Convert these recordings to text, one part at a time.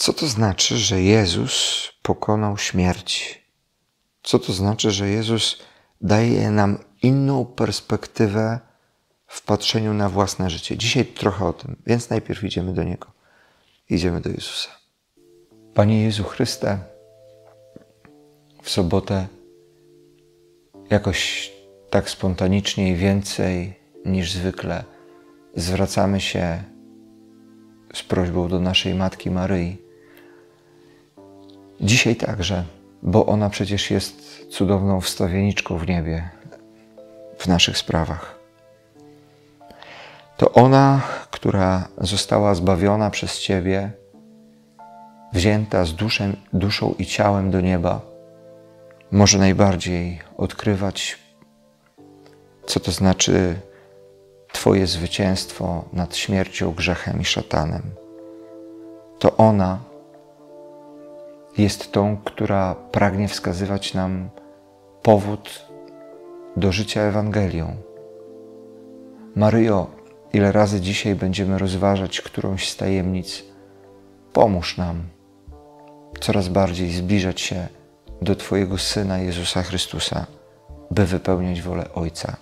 Co to znaczy, że Jezus pokonał śmierć? Co to znaczy, że Jezus daje nam inną perspektywę w patrzeniu na własne życie? Dzisiaj trochę o tym, więc najpierw idziemy do Niego. Idziemy do Jezusa. Panie Jezu Chryste, w sobotę jakoś tak spontanicznie i więcej niż zwykle zwracamy się z prośbą do naszej Matki Maryi Dzisiaj także, bo ona przecież jest cudowną wstawieniczką w niebie w naszych sprawach. To ona, która została zbawiona przez Ciebie, wzięta z duszą i ciałem do nieba, może najbardziej odkrywać, co to znaczy Twoje zwycięstwo nad śmiercią, grzechem i szatanem. To ona, jest tą, która pragnie wskazywać nam powód do życia Ewangelią. Maryjo, ile razy dzisiaj będziemy rozważać którąś z tajemnic, pomóż nam coraz bardziej zbliżać się do Twojego Syna Jezusa Chrystusa, by wypełniać wolę Ojca.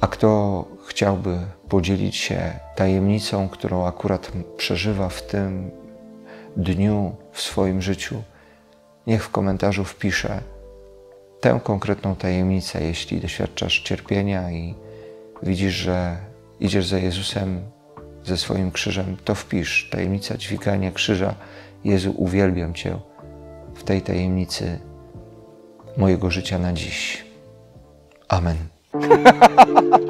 A kto chciałby podzielić się tajemnicą, którą akurat przeżywa w tym dniu w swoim życiu, niech w komentarzu wpisze tę konkretną tajemnicę, jeśli doświadczasz cierpienia i widzisz, że idziesz za Jezusem, ze swoim krzyżem, to wpisz tajemnica dźwigania krzyża. Jezu, uwielbiam Cię w tej tajemnicy mojego życia na dziś. Amen.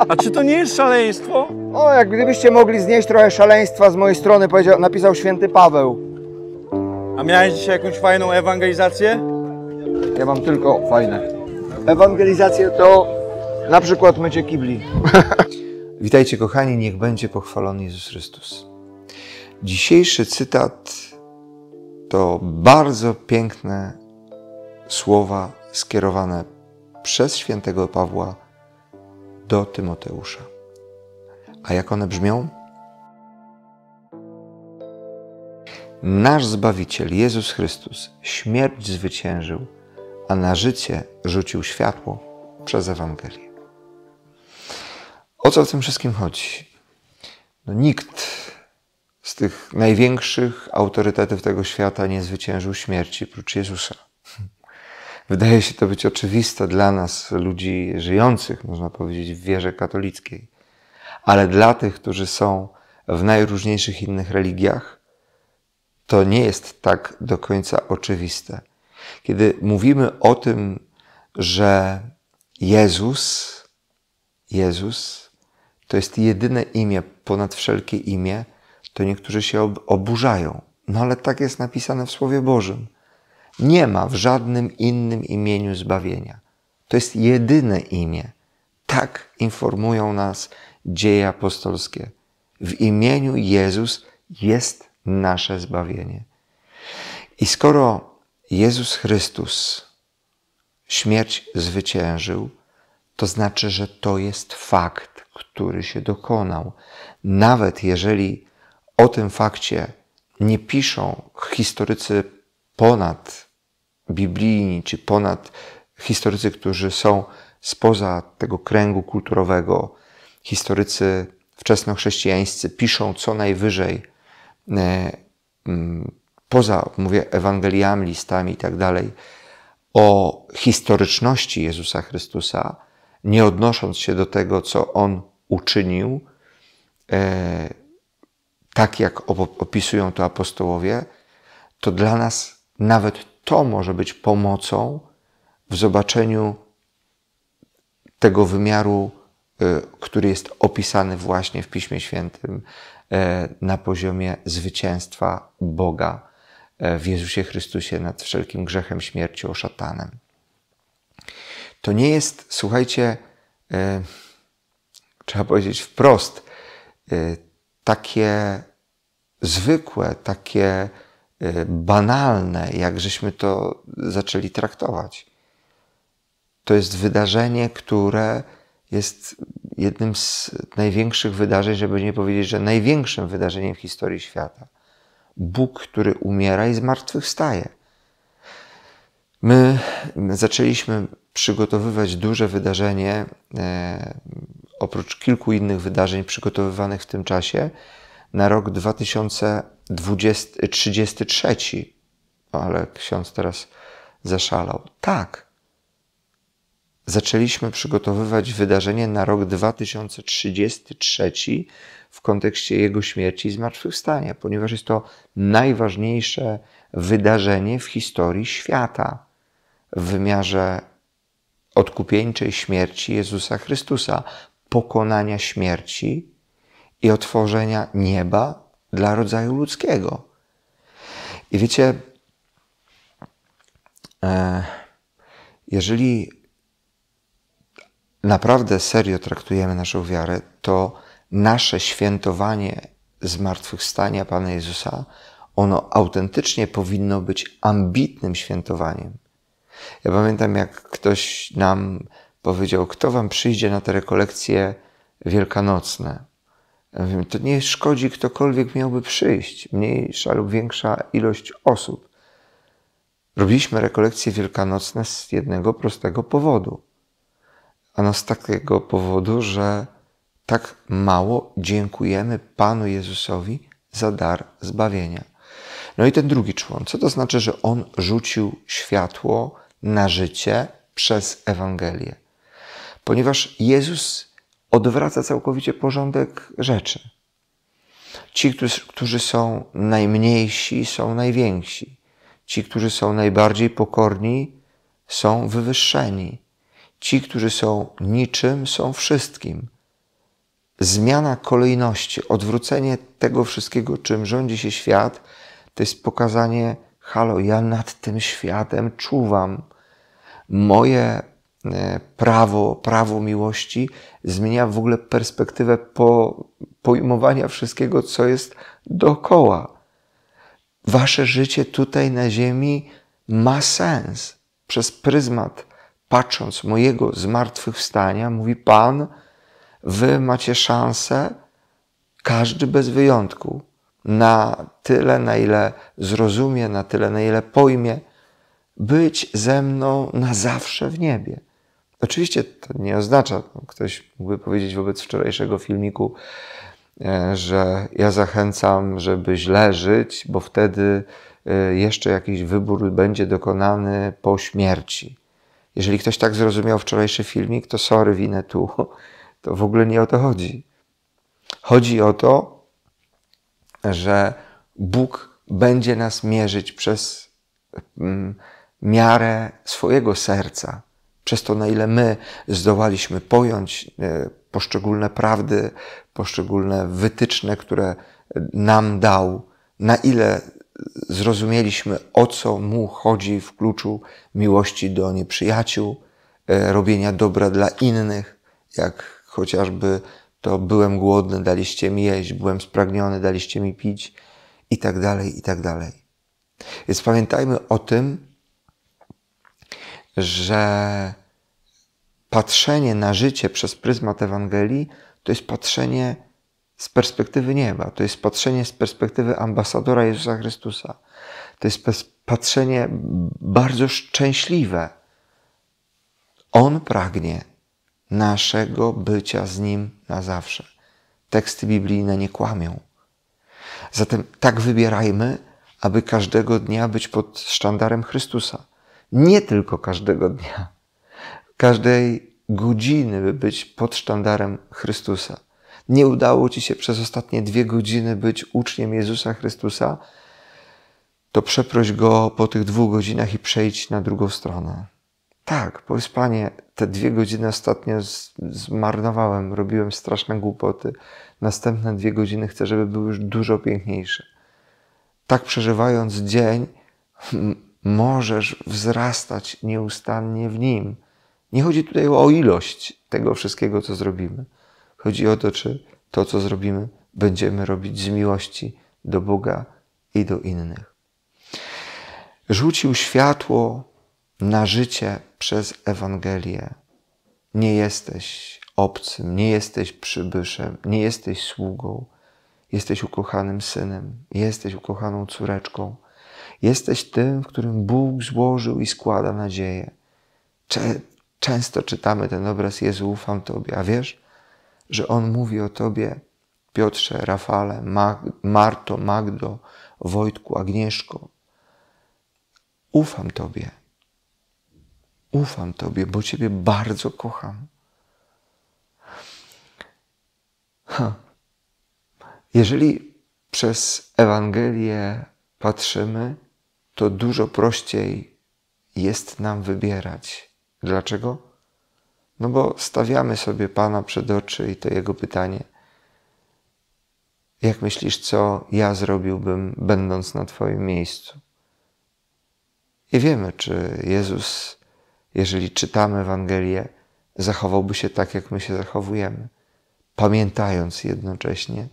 A czy to nie jest szaleństwo? O, jak gdybyście mogli znieść trochę szaleństwa z mojej strony, napisał święty Paweł. A miałeś dzisiaj jakąś fajną ewangelizację? Ja mam tylko fajne. Ewangelizacje to na przykład mycie kibli. Witajcie kochani, niech będzie pochwalony Jezus Chrystus. Dzisiejszy cytat to bardzo piękne słowa skierowane przez świętego Pawła do Tymoteusza. A jak one brzmią? Nasz Zbawiciel, Jezus Chrystus, śmierć zwyciężył, a na życie rzucił światło przez Ewangelię. O co w tym wszystkim chodzi? No, nikt z tych największych autorytetów tego świata nie zwyciężył śmierci prócz Jezusa. Wydaje się to być oczywiste dla nas, ludzi żyjących, można powiedzieć, w wierze katolickiej, ale dla tych, którzy są w najróżniejszych innych religiach, to nie jest tak do końca oczywiste. Kiedy mówimy o tym, że Jezus, Jezus, to jest jedyne imię ponad wszelkie imię, to niektórzy się oburzają. No ale tak jest napisane w Słowie Bożym. Nie ma w żadnym innym imieniu zbawienia. To jest jedyne imię. Tak informują nas dzieje apostolskie. W imieniu Jezus jest nasze zbawienie. I skoro Jezus Chrystus śmierć zwyciężył, to znaczy, że to jest fakt, który się dokonał. Nawet jeżeli o tym fakcie nie piszą historycy ponad biblijni czy ponad historycy, którzy są spoza tego kręgu kulturowego, historycy wczesnochrześcijańscy piszą co najwyżej E, poza, mówię, Ewangeliami, listami i tak dalej, o historyczności Jezusa Chrystusa, nie odnosząc się do tego, co On uczynił, e, tak jak opisują to apostołowie, to dla nas nawet to może być pomocą w zobaczeniu tego wymiaru, e, który jest opisany właśnie w Piśmie Świętym, E, na poziomie zwycięstwa Boga e, w Jezusie Chrystusie nad wszelkim grzechem, śmiercią, szatanem. To nie jest, słuchajcie, e, trzeba powiedzieć wprost, takie zwykłe, takie banalne, jak żeśmy to zaczęli traktować. To jest wydarzenie, które jest jednym z największych wydarzeń, żeby nie powiedzieć, że największym wydarzeniem w historii świata. Bóg, który umiera i zmartwychwstaje. My zaczęliśmy przygotowywać duże wydarzenie, e, oprócz kilku innych wydarzeń przygotowywanych w tym czasie, na rok 2033. O, ale ksiądz teraz zaszalał. Tak, zaczęliśmy przygotowywać wydarzenie na rok 2033 w kontekście jego śmierci i zmartwychwstania, ponieważ jest to najważniejsze wydarzenie w historii świata w wymiarze odkupieńczej śmierci Jezusa Chrystusa, pokonania śmierci i otworzenia nieba dla rodzaju ludzkiego. I wiecie, e, jeżeli naprawdę serio traktujemy naszą wiarę, to nasze świętowanie zmartwychwstania Pana Jezusa, ono autentycznie powinno być ambitnym świętowaniem. Ja pamiętam, jak ktoś nam powiedział, kto wam przyjdzie na te rekolekcje wielkanocne. Ja mówię, to nie szkodzi, ktokolwiek miałby przyjść, mniejsza lub większa ilość osób. Robiliśmy rekolekcje wielkanocne z jednego prostego powodu. Ano z takiego powodu, że tak mało dziękujemy Panu Jezusowi za dar zbawienia. No i ten drugi człon, co to znaczy, że on rzucił światło na życie przez Ewangelię? Ponieważ Jezus odwraca całkowicie porządek rzeczy. Ci, którzy są najmniejsi, są najwięksi. Ci, którzy są najbardziej pokorni, są wywyższeni. Ci, którzy są niczym, są wszystkim. Zmiana kolejności, odwrócenie tego wszystkiego, czym rządzi się świat, to jest pokazanie, halo, ja nad tym światem czuwam. Moje e, prawo, prawo miłości zmienia w ogóle perspektywę po, pojmowania wszystkiego, co jest dookoła. Wasze życie tutaj na Ziemi ma sens przez pryzmat patrząc mojego zmartwychwstania, mówi Pan, wy macie szansę, każdy bez wyjątku, na tyle, na ile zrozumie, na tyle, na ile pojmie, być ze mną na zawsze w niebie. Oczywiście to nie oznacza, no, ktoś mógłby powiedzieć wobec wczorajszego filmiku, e, że ja zachęcam, żeby źle żyć, bo wtedy e, jeszcze jakiś wybór będzie dokonany po śmierci. Jeżeli ktoś tak zrozumiał wczorajszy filmik, to sorry, winę tu. To w ogóle nie o to chodzi. Chodzi o to, że Bóg będzie nas mierzyć przez mm, miarę swojego serca, przez to, na ile my zdołaliśmy pojąć e, poszczególne prawdy, poszczególne wytyczne, które nam dał, na ile zrozumieliśmy, o co mu chodzi w kluczu miłości do nieprzyjaciół, e, robienia dobra dla innych, jak chociażby to byłem głodny, daliście mi jeść, byłem spragniony, daliście mi pić i tak dalej, i tak dalej. Więc pamiętajmy o tym, że patrzenie na życie przez pryzmat Ewangelii to jest patrzenie z perspektywy nieba. To jest patrzenie z perspektywy ambasadora Jezusa Chrystusa. To jest patrzenie bardzo szczęśliwe. On pragnie naszego bycia z Nim na zawsze. Teksty biblijne nie kłamią. Zatem tak wybierajmy, aby każdego dnia być pod sztandarem Chrystusa. Nie tylko każdego dnia, każdej godziny, by być pod sztandarem Chrystusa nie udało Ci się przez ostatnie dwie godziny być uczniem Jezusa Chrystusa, to przeproś Go po tych dwóch godzinach i przejdź na drugą stronę. Tak, powiedz Panie, te dwie godziny ostatnio zmarnowałem, robiłem straszne głupoty. Następne dwie godziny chcę, żeby były już dużo piękniejsze. Tak przeżywając dzień, możesz wzrastać nieustannie w nim. Nie chodzi tutaj o ilość tego wszystkiego, co zrobimy. Chodzi o to, czy to, co zrobimy, będziemy robić z miłości do Boga i do innych. Rzucił światło na życie przez Ewangelię. Nie jesteś obcym, nie jesteś przybyszem, nie jesteś sługą, jesteś ukochanym synem, jesteś ukochaną córeczką. Jesteś tym, w którym Bóg złożył i składa nadzieję. Często czytamy ten obraz Jezu, ufam Tobie, a wiesz, że On mówi o Tobie, Piotrze, Rafale, Mag Marto, Magdo, Wojtku, Agnieszko. Ufam Tobie. Ufam Tobie, bo Ciebie bardzo kocham. Ha. Jeżeli przez Ewangelię patrzymy, to dużo prościej jest nam wybierać. Dlaczego? No bo stawiamy sobie Pana przed oczy i to Jego pytanie. Jak myślisz, co ja zrobiłbym, będąc na Twoim miejscu? I wiemy, czy Jezus, jeżeli czytamy Ewangelię, zachowałby się tak, jak my się zachowujemy, pamiętając jednocześnie,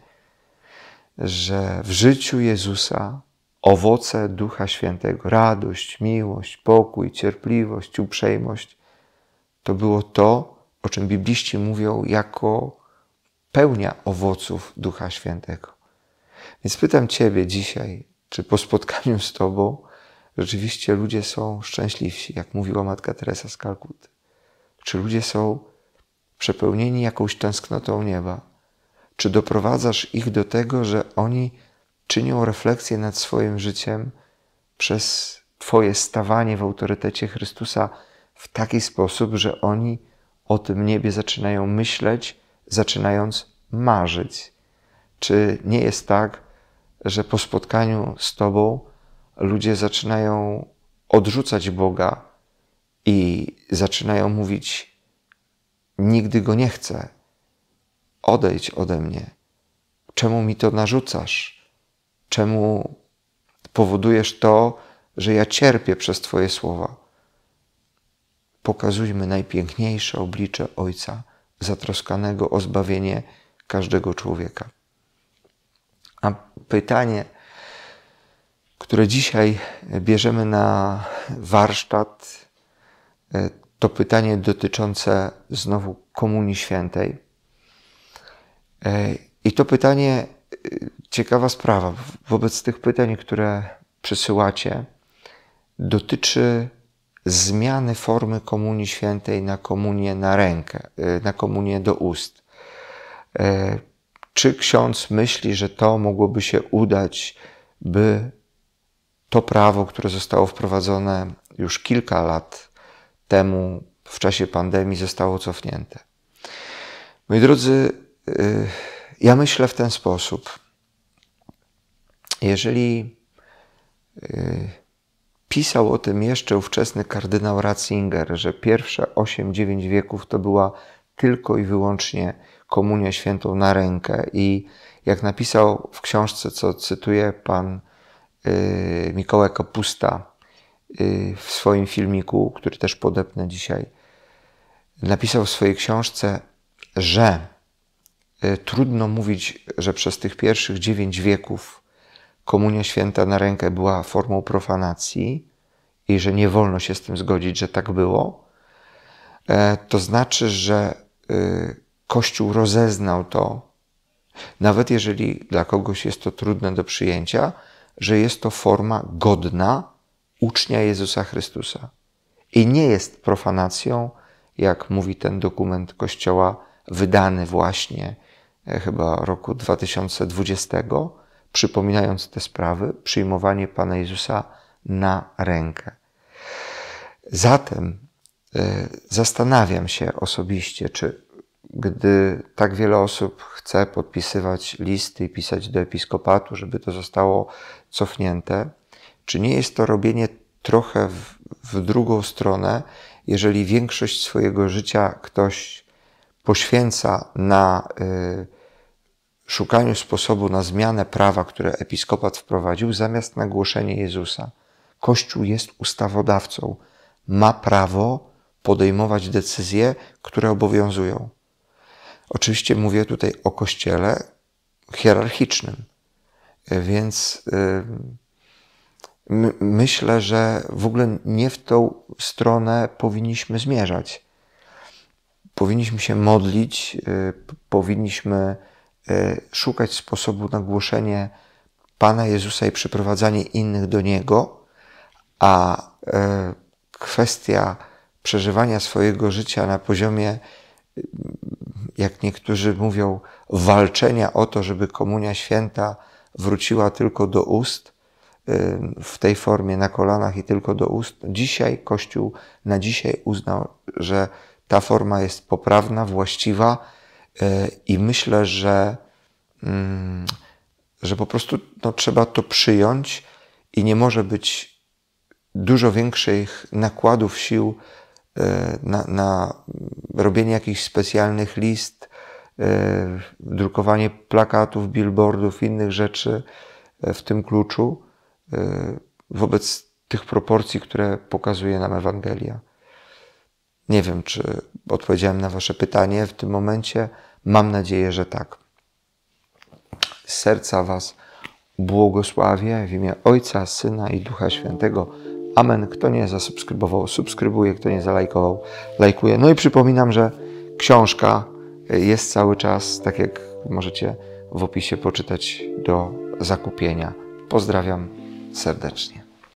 że w życiu Jezusa owoce Ducha Świętego radość, miłość, pokój, cierpliwość, uprzejmość to było to, o czym bibliści mówią jako pełnia owoców Ducha Świętego. Więc pytam Ciebie dzisiaj, czy po spotkaniu z Tobą rzeczywiście ludzie są szczęśliwsi, jak mówiła matka Teresa z Kalkuty? Czy ludzie są przepełnieni jakąś tęsknotą nieba? Czy doprowadzasz ich do tego, że oni czynią refleksję nad swoim życiem przez Twoje stawanie w autorytecie Chrystusa? w taki sposób, że oni o tym niebie zaczynają myśleć, zaczynając marzyć. Czy nie jest tak, że po spotkaniu z Tobą ludzie zaczynają odrzucać Boga i zaczynają mówić: Nigdy go nie chcę, odejdź ode mnie. Czemu mi to narzucasz? Czemu powodujesz to, że ja cierpię przez Twoje słowa? pokazujmy najpiękniejsze oblicze Ojca, zatroskanego o zbawienie każdego człowieka. A pytanie, które dzisiaj bierzemy na warsztat, e, to pytanie dotyczące znowu Komunii Świętej. E, I to pytanie, e, ciekawa sprawa, wobec tych pytań, które przysyłacie, dotyczy zmiany formy Komunii Świętej na komunię na rękę, y, na komunię do ust. Y, czy ksiądz myśli, że to mogłoby się udać, by to prawo, które zostało wprowadzone już kilka lat temu w czasie pandemii, zostało cofnięte? Moi drodzy, y, ja myślę w ten sposób. Jeżeli Pisał o tym jeszcze ówczesny kardynał Ratzinger, że pierwsze 8-9 wieków to była tylko i wyłącznie komunia świętą na rękę. I jak napisał w książce, co cytuje pan yy, Mikołaj Kapusta y, w swoim filmiku, który też podepnę dzisiaj, napisał w swojej książce, że y, trudno mówić, że przez tych pierwszych dziewięć wieków komunia święta na rękę była formą profanacji i że nie wolno się z tym zgodzić, że tak było, e, to znaczy, że y, Kościół rozeznał to, nawet jeżeli dla kogoś jest to trudne do przyjęcia, że jest to forma godna ucznia Jezusa Chrystusa. I nie jest profanacją, jak mówi ten dokument Kościoła, wydany właśnie e, chyba roku 2020, przypominając te sprawy, przyjmowanie Pana Jezusa na rękę. Zatem e, zastanawiam się osobiście, czy gdy tak wiele osób chce podpisywać listy i pisać do episkopatu, żeby to zostało cofnięte, czy nie jest to robienie trochę w, w drugą stronę, jeżeli większość swojego życia ktoś poświęca na e, szukaniu sposobu na zmianę prawa, które episkopat wprowadził, zamiast na głoszenie Jezusa. Kościół jest ustawodawcą, ma prawo podejmować decyzje, które obowiązują. Oczywiście mówię tutaj o kościele hierarchicznym, więc y, myślę, że w ogóle nie w tą stronę powinniśmy zmierzać. Powinniśmy się modlić, y, powinniśmy E, szukać sposobu na głoszenie Pana Jezusa i przyprowadzanie innych do Niego, a e, kwestia przeżywania swojego życia na poziomie, jak niektórzy mówią, walczenia o to, żeby Komunia Święta wróciła tylko do ust, e, w tej formie na kolanach i tylko do ust. Dzisiaj Kościół na dzisiaj uznał, że ta forma jest poprawna, właściwa, E, I myślę, że, mm, że po prostu no, trzeba to przyjąć i nie może być dużo większych nakładów sił e, na, na robienie jakichś specjalnych list, e, drukowanie plakatów, billboardów, innych rzeczy w tym kluczu wobec tych proporcji, które pokazuje nam Ewangelia. Nie wiem, czy odpowiedziałem na Wasze pytanie w tym momencie. Mam nadzieję, że tak. Z serca Was błogosławię w imię Ojca, Syna i Ducha Świętego. Amen. Kto nie zasubskrybował, subskrybuje. Kto nie zalajkował, lajkuje. No i przypominam, że książka jest cały czas, tak jak możecie w opisie poczytać, do zakupienia. Pozdrawiam serdecznie.